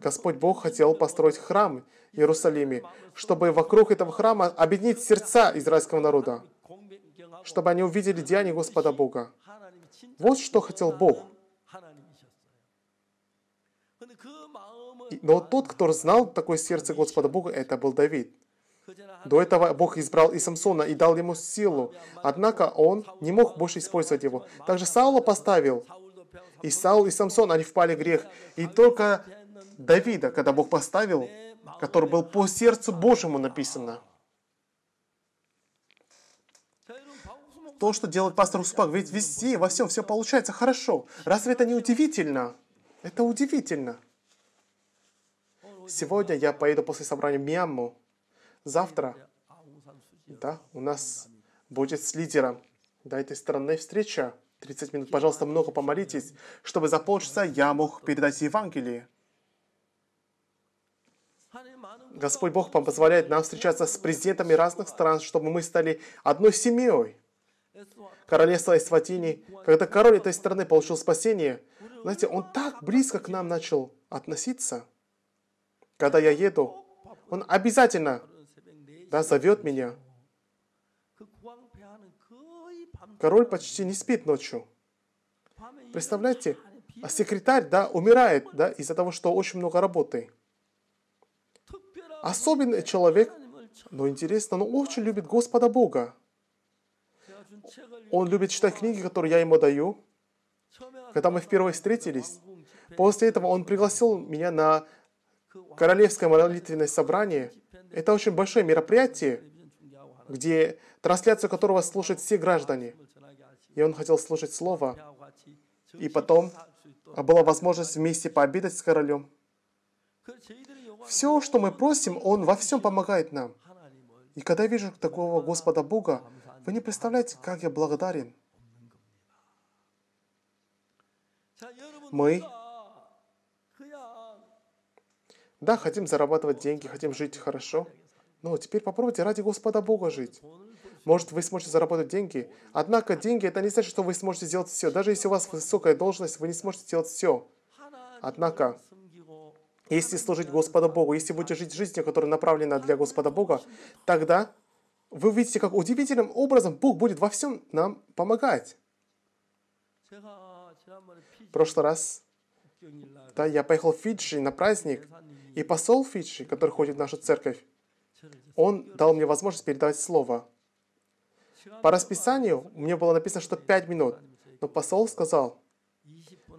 Господь Бог хотел построить храм в Иерусалиме, чтобы вокруг этого храма объединить сердца израильского народа, чтобы они увидели деяния Господа Бога. Вот что хотел Бог. Но тот, кто знал такое сердце Господа Бога, это был Давид. До этого Бог избрал и Самсона и дал ему силу, однако он не мог больше использовать его. Также Саула поставил, и Саул, и Самсон, они впали в грех. И только Давида, когда Бог поставил, который был по сердцу Божьему написано. То, что делает пастор Успак, ведь везде, во всем все получается хорошо. Разве это не удивительно? Это удивительно. Сегодня я поеду после собрания в Мьянму. Завтра да, у нас будет с лидером да, этой страны встреча. 30 минут, пожалуйста, много помолитесь, чтобы за полчаса я мог передать Евангелие. Господь Бог позволяет нам встречаться с президентами разных стран, чтобы мы стали одной семьей. Королевство Эсватини, когда король этой страны получил спасение, знаете, он так близко к нам начал относиться. Когда я еду, он обязательно да, зовет меня – король почти не спит ночью. Представляете, а секретарь, да, умирает, да, из-за того, что очень много работы. Особенный человек, но интересно, он очень любит Господа Бога. Он любит читать книги, которые я ему даю. Когда мы впервые встретились, после этого он пригласил меня на королевское молитвенное собрание. Это очень большое мероприятие где трансляцию которого слушают все граждане. И он хотел слушать Слово. И потом а была возможность вместе пообедать с королем. Все, что мы просим, Он во всем помогает нам. И когда я вижу такого Господа Бога, вы не представляете, как я благодарен. Мы да, хотим зарабатывать деньги, хотим жить хорошо – но теперь попробуйте ради Господа Бога жить. Может, вы сможете заработать деньги. Однако деньги – это не значит, что вы сможете сделать все. Даже если у вас высокая должность, вы не сможете сделать все. Однако, если служить Господу Богу, если будете жить жизнью, которая направлена для Господа Бога, тогда вы увидите, как удивительным образом Бог будет во всем нам помогать. В прошлый раз да, я поехал в Фиджи на праздник, и посол Фиджи, который ходит в нашу церковь, он дал мне возможность передавать слово. По расписанию мне было написано, что 5 минут. Но посол сказал,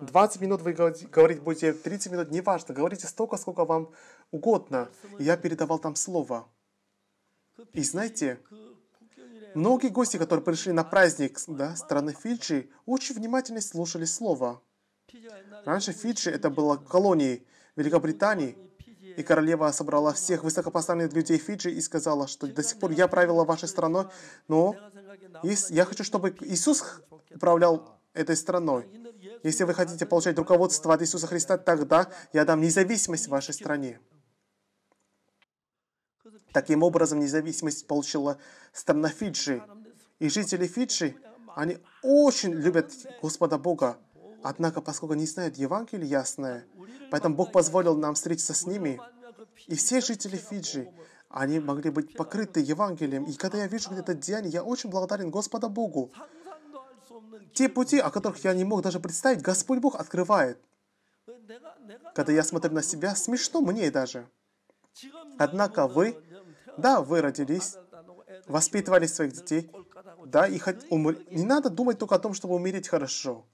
20 минут вы говорить будете, 30 минут, неважно, говорите столько, сколько вам угодно. И я передавал там слово. И знаете, многие гости, которые пришли на праздник да, страны Фиджи, очень внимательно слушали слово. Раньше Фиджи это была колонией Великобритании, и королева собрала всех высокопоставленных людей Фиджи и сказала, что до сих пор я правила вашей страной, но я хочу, чтобы Иисус управлял этой страной. Если вы хотите получать руководство от Иисуса Христа, тогда я дам независимость вашей стране. Таким образом, независимость получила страна Фиджи. И жители Фиджи, они очень любят Господа Бога. Однако, поскольку не знают Евангелие ясное, поэтому Бог позволил нам встретиться с ними. И все жители Фиджи, они могли быть покрыты Евангелием. И когда я вижу это деяние, я очень благодарен Господу Богу. Те пути, о которых я не мог даже представить, Господь Бог открывает. Когда я смотрю на себя, смешно мне даже. Однако вы, да, вы родились, воспитывали своих детей, да, и хоть умр... не надо думать только о том, чтобы умереть хорошо.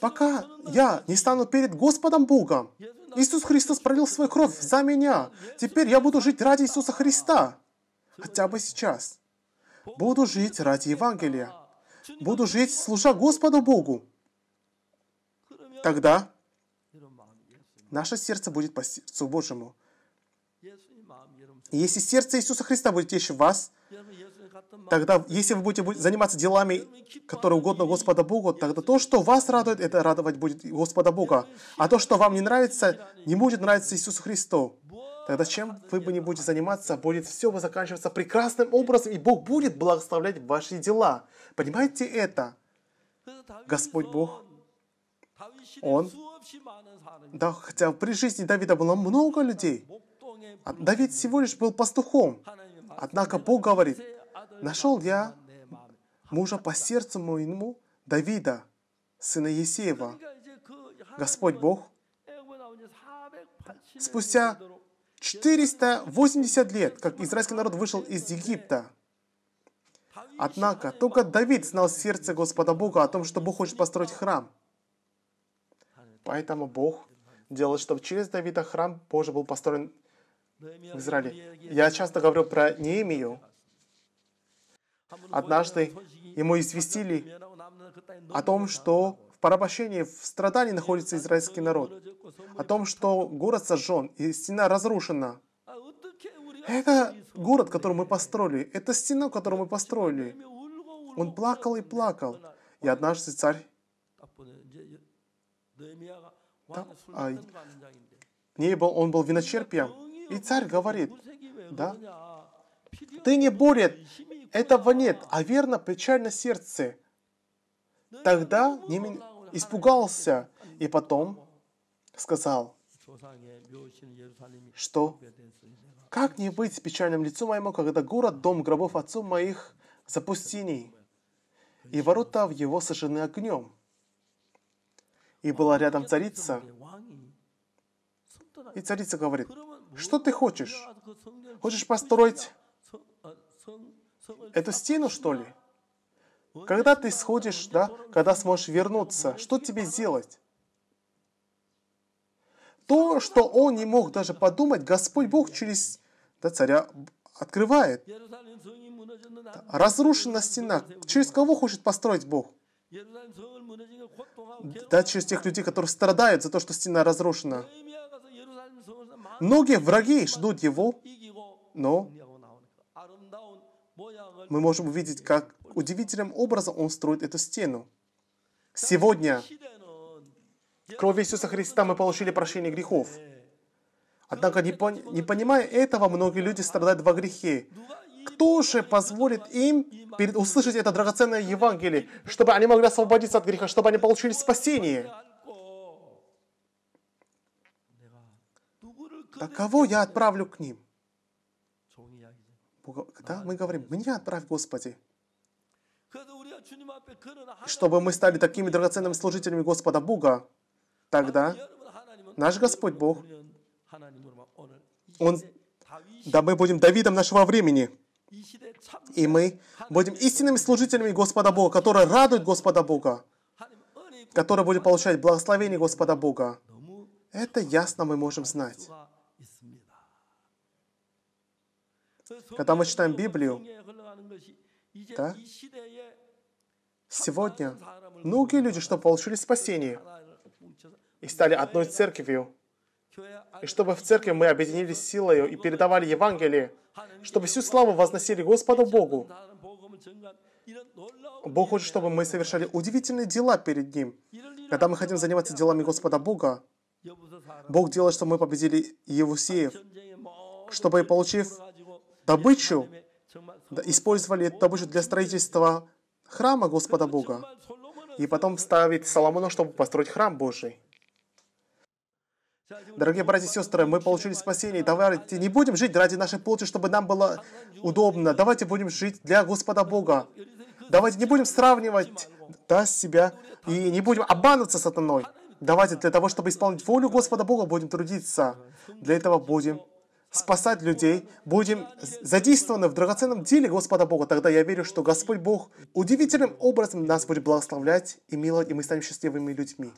Пока я не стану перед Господом Богом. Иисус Христос пролил свою кровь за меня. Теперь я буду жить ради Иисуса Христа. Хотя бы сейчас. Буду жить ради Евангелия. Буду жить, служа Господу Богу. Тогда наше сердце будет по сердцу Божьему. если сердце Иисуса Христа будет еще в вас, Тогда, если вы будете заниматься делами, которые угодно Господа Богу, тогда то, что вас радует, это радовать будет Господа Бога. А то, что вам не нравится, не будет нравиться Иисусу Христу. Тогда чем вы бы не будете заниматься, будет все заканчиваться прекрасным образом, и Бог будет благословлять ваши дела. Понимаете это? Господь Бог, Он, да, хотя при жизни Давида было много людей, а Давид всего лишь был пастухом. Однако Бог говорит, Нашел я мужа по сердцу моему Давида, сына Есеева. Господь Бог спустя 480 лет, как израильский народ вышел из Египта. Однако только Давид знал сердце Господа Бога о том, что Бог хочет построить храм. Поэтому Бог делал, чтобы через Давида храм позже был построен в Израиле. Я часто говорю про Неемию, Однажды ему известили о том, что в порабощении, в страдании находится израильский народ, о том, что город сожжен и стена разрушена. Это город, который мы построили, это стена, которую мы построили. Он плакал и плакал. И однажды царь да, а, не был, он был виночерпием. И царь говорит, да, ты не болен, этого нет, а верно печально сердце. Тогда Немин испугался и потом сказал, что как не быть печальным лицом моему, когда город, дом гробов отцов моих запустений, и ворота в его сожжены огнем. И была рядом царица, и царица говорит, что ты хочешь? Хочешь построить это стену, что ли? Когда ты сходишь, да, когда сможешь вернуться, что тебе сделать? То, что он не мог даже подумать, Господь Бог через да, царя открывает. Разрушена стена. Через кого хочет построить Бог? Да, через тех людей, которые страдают за то, что стена разрушена. Многие враги ждут его, но мы можем увидеть, как удивительным образом он строит эту стену. Сегодня кровью Иисуса Христа мы получили прощение грехов. Однако, не, пон... не понимая этого, многие люди страдают во грехе. Кто же позволит им услышать это драгоценное Евангелие, чтобы они могли освободиться от греха, чтобы они получили спасение? Так кого я отправлю к ним? Да, мы говорим, мне отправь, Господи», чтобы мы стали такими драгоценными служителями Господа Бога, тогда наш Господь Бог, Он, да мы будем Давидом нашего времени, и мы будем истинными служителями Господа Бога, которые радуют Господа Бога, которые будут получать благословение Господа Бога. Это ясно мы можем знать. Когда мы читаем Библию, да, сегодня многие люди, чтобы получили спасение и стали одной церковью, и чтобы в церкви мы объединились силою и передавали Евангелие, чтобы всю славу возносили Господу Богу. Бог хочет, чтобы мы совершали удивительные дела перед Ним. Когда мы хотим заниматься делами Господа Бога, Бог делает, чтобы мы победили Евусеев, чтобы, получив добычу, использовали эту добычу для строительства храма Господа Бога. И потом вставить Соломона, чтобы построить храм Божий. Дорогие братья и сестры, мы получили спасение. Давайте не будем жить ради нашей плоти, чтобы нам было удобно. Давайте будем жить для Господа Бога. Давайте не будем сравнивать да, себя и не будем обманываться сатаной. Давайте для того, чтобы исполнить волю Господа Бога, будем трудиться. Для этого будем спасать людей, будем задействованы в драгоценном деле Господа Бога, тогда я верю, что Господь Бог удивительным образом нас будет благословлять и миловать, и мы станем счастливыми людьми.